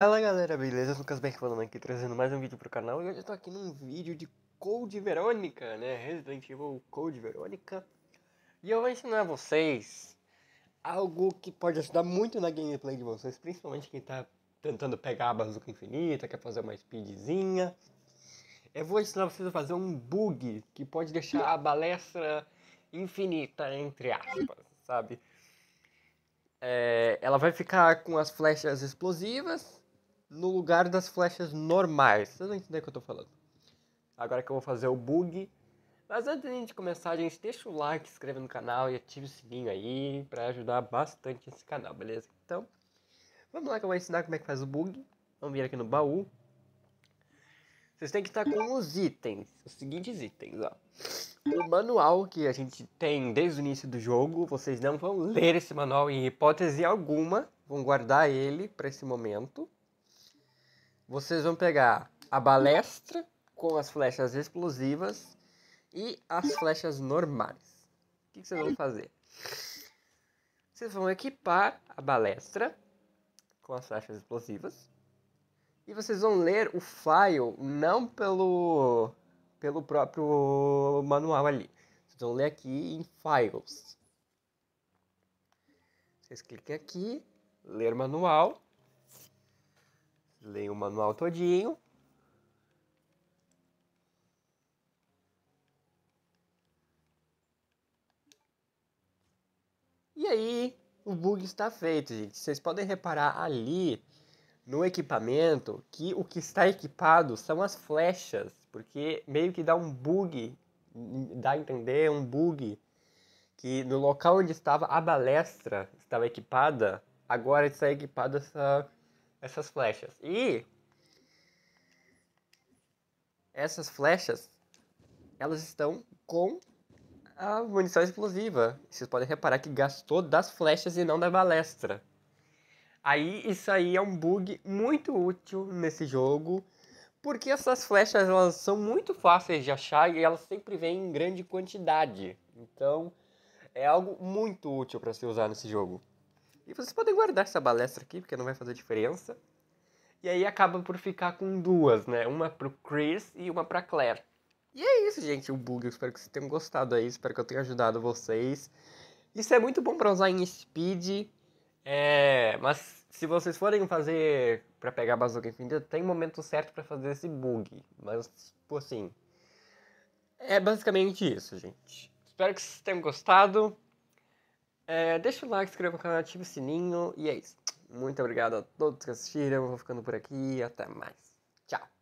Fala galera, beleza? Lucas Berg falando aqui, trazendo mais um vídeo pro canal E hoje eu tô aqui num vídeo de Code Verônica, né? Resident Evil Code Verônica E eu vou ensinar vocês algo que pode ajudar muito na gameplay de vocês Principalmente quem tá tentando pegar a bazuca infinita, quer fazer uma speedzinha Eu vou ensinar vocês a fazer um bug que pode deixar a balestra infinita, entre aspas, sabe? É, ela vai ficar com as flechas explosivas no lugar das flechas normais. Vocês vão entender o que eu tô falando. Agora que eu vou fazer o bug. Mas antes de gente começar, gente, deixa o like, se no canal e ative o sininho aí para ajudar bastante esse canal, beleza? Então, vamos lá que eu vou ensinar como é que faz o bug. Vamos vir aqui no baú. Vocês têm que estar com os itens, os seguintes itens, ó. O manual que a gente tem desde o início do jogo, vocês não vão ler esse manual em hipótese alguma, vão guardar ele para esse momento vocês vão pegar a balestra com as flechas explosivas e as flechas normais. O que, que vocês vão fazer? Vocês vão equipar a balestra com as flechas explosivas e vocês vão ler o file não pelo pelo próprio manual ali. Vocês vão ler aqui em files. Vocês cliquem aqui, ler manual Leio o manual todinho. E aí, o bug está feito, gente. Vocês podem reparar ali no equipamento que o que está equipado são as flechas, porque meio que dá um bug, dá a entender um bug que no local onde estava a balestra estava equipada, agora está equipada essa essas flechas. E essas flechas, elas estão com a munição explosiva. Vocês podem reparar que gastou das flechas e não da balestra. Aí isso aí é um bug muito útil nesse jogo, porque essas flechas elas são muito fáceis de achar e elas sempre vêm em grande quantidade. Então, é algo muito útil para se usar nesse jogo. E vocês podem guardar essa balestra aqui, porque não vai fazer diferença. E aí acaba por ficar com duas, né? Uma pro Chris e uma pra Claire. E é isso, gente, o bug. Eu espero que vocês tenham gostado aí, espero que eu tenha ajudado vocês. Isso é muito bom para usar em speed, é... mas se vocês forem fazer para pegar a bazuca infinita, tem momento certo para fazer esse bug. Mas, tipo assim, é basicamente isso, gente. Espero que vocês tenham gostado. É, deixa o like, inscreva no canal, ativa o sininho e é isso. Muito obrigado a todos que assistiram. Vou ficando por aqui. Até mais. Tchau.